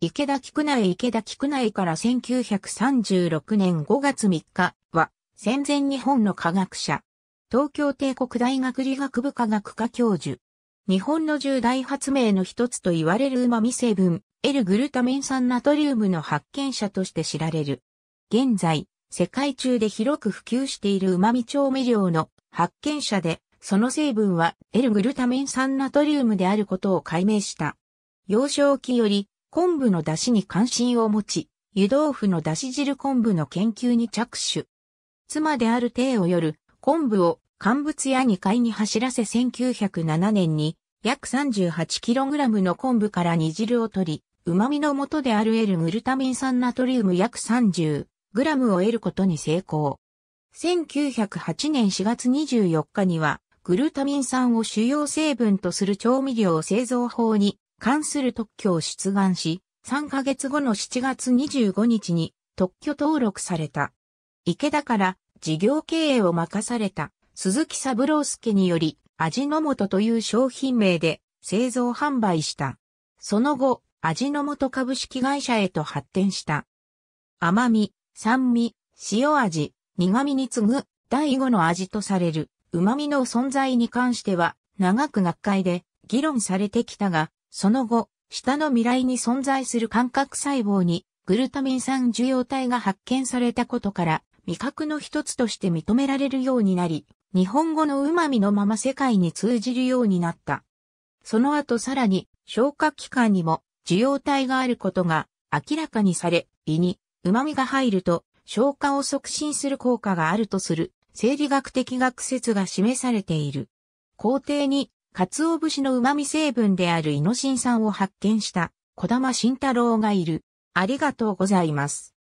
池田菊内池田菊内から1936年5月3日は戦前日本の科学者。東京帝国大学理学部科学科教授。日本の重大発明の一つと言われる旨味成分、L グルタミン酸ナトリウムの発見者として知られる。現在、世界中で広く普及している旨味調味料の発見者で、その成分は L グルタミン酸ナトリウムであることを解明した。幼少期より昆布の出汁に関心を持ち、湯豆腐の出汁汁昆布の研究に着手。妻である帝をよる昆布を乾物屋2階に走らせ1907年に約 38kg の昆布から煮汁を取り、旨味の元であるルグルタミン酸ナトリウム約 30g を得ることに成功。1908年4月24日には、グルタミン酸を主要成分とする調味料製造法に関する特許を出願し、3ヶ月後の7月25日に特許登録された。池田から事業経営を任された鈴木三郎介により味の素という商品名で製造販売した。その後、味の素株式会社へと発展した。甘み、酸味、塩味、苦味に次ぐ第5の味とされる旨味の存在に関しては長く学会で議論されてきたが、その後、下の未来に存在する感覚細胞にグルタミン酸受容体が発見されたことから、味覚の一つとして認められるようになり、日本語の旨味のまま世界に通じるようになった。その後さらに、消化器官にも受容体があることが明らかにされ、胃に旨味が入ると消化を促進する効果があるとする生理学的学説が示されている。工程に鰹節の旨味成分であるイノシン酸を発見した小玉慎太郎がいる。ありがとうございます。